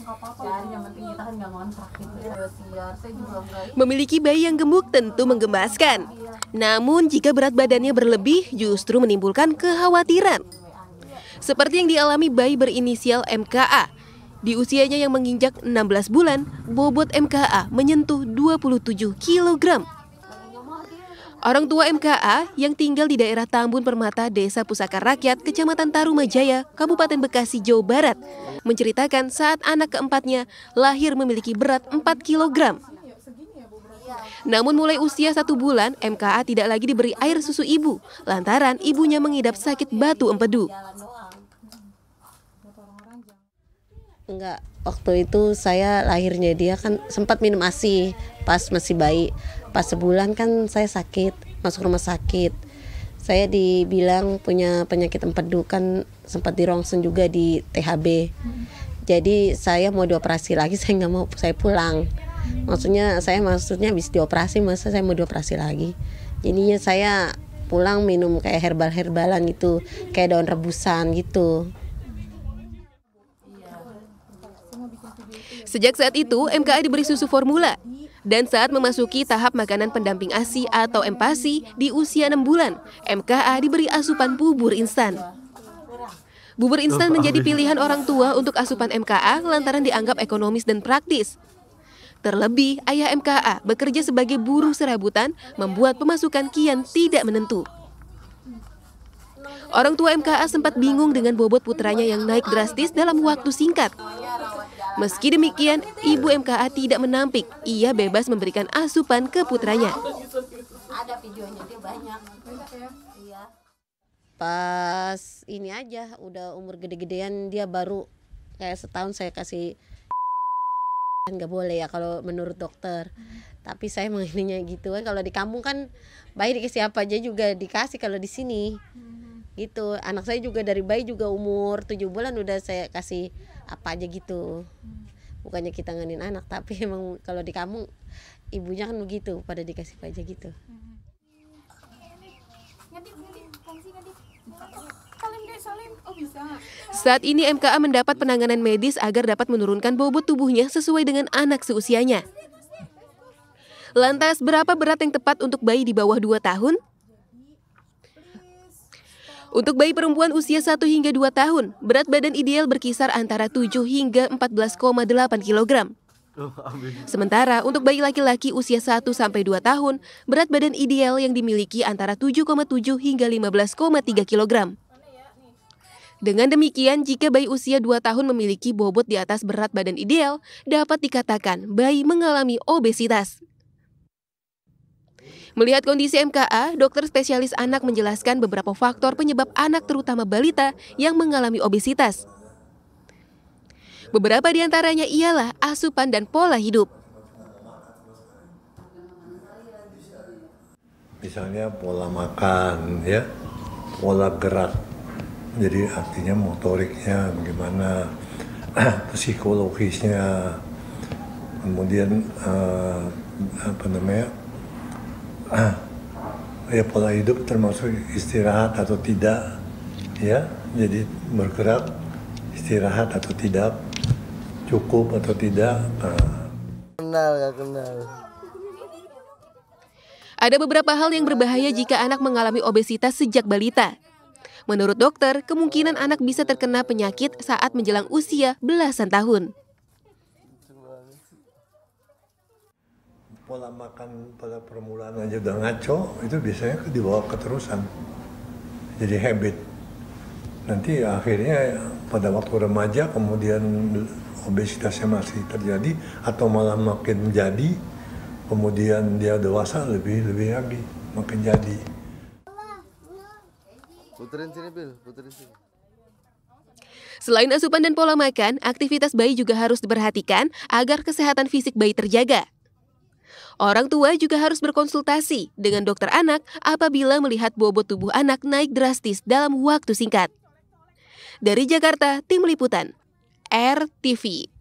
Kan gitu. Memiliki bayi yang gemuk tentu menggemaskan. Namun jika berat badannya berlebih justru menimbulkan kekhawatiran. Seperti yang dialami bayi berinisial MKA. Di usianya yang menginjak 16 bulan, bobot MKA menyentuh 27 kilogram. Orang tua MKA yang tinggal di daerah Tambun Permata, Desa Pusaka Rakyat, Kecamatan Tarumajaya, Kabupaten Bekasi, Jawa Barat, menceritakan saat anak keempatnya lahir memiliki berat 4 kg. Namun mulai usia satu bulan, MKA tidak lagi diberi air susu ibu, lantaran ibunya mengidap sakit batu empedu. Enggak, waktu itu saya lahirnya dia kan sempat minum ASI pas masih bayi. Pas sebulan kan saya sakit, masuk rumah sakit. Saya dibilang punya penyakit empedu kan sempat dirongsen juga di THB. Jadi saya mau dioperasi lagi, saya nggak mau saya pulang. Maksudnya saya maksudnya habis dioperasi masa saya mau dioperasi lagi. Jadinya saya pulang minum kayak herbal-herbalan gitu, kayak daun rebusan gitu. Sejak saat itu, MKA diberi susu formula. Dan saat memasuki tahap makanan pendamping ASI atau empasi di usia 6 bulan, MKA diberi asupan bubur instan. Bubur instan menjadi pilihan orang tua untuk asupan MKA lantaran dianggap ekonomis dan praktis. Terlebih, ayah MKA bekerja sebagai buruh serabutan membuat pemasukan kian tidak menentu. Orang tua MKA sempat bingung dengan bobot putranya yang naik drastis dalam waktu singkat. Meski demikian, ibu MKA tidak menampik, ia bebas memberikan asupan ke putranya. Ada videonya dia banyak. Iya. Pas ini aja udah umur gede-gedean dia baru kayak setahun saya kasih kan nggak boleh ya kalau menurut dokter tapi saya mengininya gitu kan kalau di kampung kan baik dikasih apa aja juga dikasih kalau di sini hmm gitu anak saya juga dari bayi juga umur tujuh bulan udah saya kasih apa aja gitu bukannya kita nganin anak tapi emang kalau di kamu ibunya kan begitu pada dikasih apa aja gitu Saat ini MKA mendapat penanganan medis agar dapat menurunkan bobot tubuhnya sesuai dengan anak seusianya. Lantas, berapa berat yang tepat untuk bayi di bawah 2 tahun? Untuk bayi perempuan usia 1 hingga 2 tahun, berat badan ideal berkisar antara 7 hingga 14,8 kg. Sementara untuk bayi laki-laki usia 1 sampai 2 tahun, berat badan ideal yang dimiliki antara 7,7 hingga 15,3 kg. Dengan demikian, jika bayi usia 2 tahun memiliki bobot di atas berat badan ideal, dapat dikatakan bayi mengalami obesitas. Melihat kondisi MKA, dokter spesialis anak menjelaskan beberapa faktor penyebab anak terutama balita yang mengalami obesitas. Beberapa di antaranya ialah asupan dan pola hidup. Misalnya pola makan, ya, pola gerak. Jadi artinya motoriknya bagaimana, psikologisnya, kemudian eh, apa namanya Ah. ya pola hidup termasuk istirahat atau tidak ya jadi bergerak istirahat atau tidak cukup atau tidak ah. kenal gak kenal ada beberapa hal yang berbahaya jika anak mengalami obesitas sejak balita menurut dokter kemungkinan anak bisa terkena penyakit saat menjelang usia belasan tahun pola makan pada permulaan aja udah ngaco, itu biasanya kan dibawa keterusan. Jadi habit. Nanti akhirnya pada waktu remaja kemudian obesitasnya masih terjadi atau malah makin menjadi, kemudian dia dewasa lebih lebih lagi makin jadi. Puterin sini, Bil. Puterin sini. Selain asupan dan pola makan, aktivitas bayi juga harus diperhatikan agar kesehatan fisik bayi terjaga. Orang tua juga harus berkonsultasi dengan dokter anak apabila melihat bobot tubuh anak naik drastis dalam waktu singkat. Dari Jakarta, Tim Liputan, RTV.